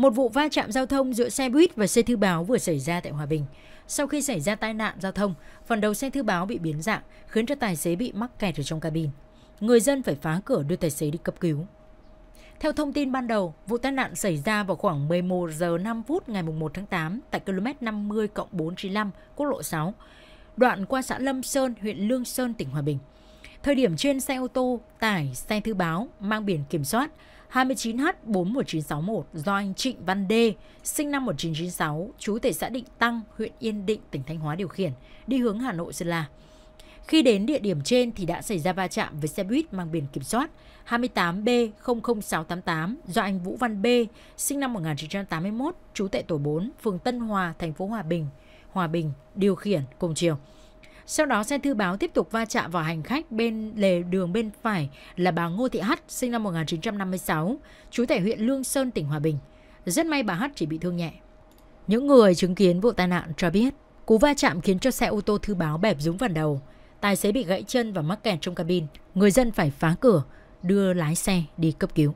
Một vụ va chạm giao thông giữa xe buýt và xe thư báo vừa xảy ra tại Hòa Bình. Sau khi xảy ra tai nạn giao thông, phần đầu xe thư báo bị biến dạng, khiến cho tài xế bị mắc kẹt ở trong cabin. Người dân phải phá cửa đưa tài xế đi cấp cứu. Theo thông tin ban đầu, vụ tai nạn xảy ra vào khoảng 11 giờ 5 phút ngày 1 tháng 8 tại km 50 495 quốc lộ 6, đoạn qua xã Lâm Sơn, huyện Lương Sơn, tỉnh Hòa Bình. Thời điểm trên xe ô tô tải xe thư báo mang biển kiểm soát 29H41961 do anh Trịnh Văn Đê, sinh năm 1996, trú tại xã Định Tăng, huyện Yên Định, tỉnh Thanh Hóa điều khiển, đi hướng Hà Nội Sơn La. Khi đến địa điểm trên thì đã xảy ra va chạm với xe buýt mang biển kiểm soát 28B00688 do anh Vũ Văn B, sinh năm 1981, trú tại tổ 4, phường Tân Hòa, thành phố Hòa Bình, Hòa Bình điều khiển cùng chiều. Sau đó xe thư báo tiếp tục va chạm vào hành khách bên lề đường bên phải là bà Ngô Thị Hắt sinh năm 1956, trú tại huyện Lương Sơn, tỉnh Hòa Bình. Rất may bà Hắt chỉ bị thương nhẹ. Những người chứng kiến vụ tai nạn cho biết, cú va chạm khiến cho xe ô tô thư báo bẹp dúng phần đầu, tài xế bị gãy chân và mắc kẹt trong cabin, người dân phải phá cửa, đưa lái xe đi cấp cứu.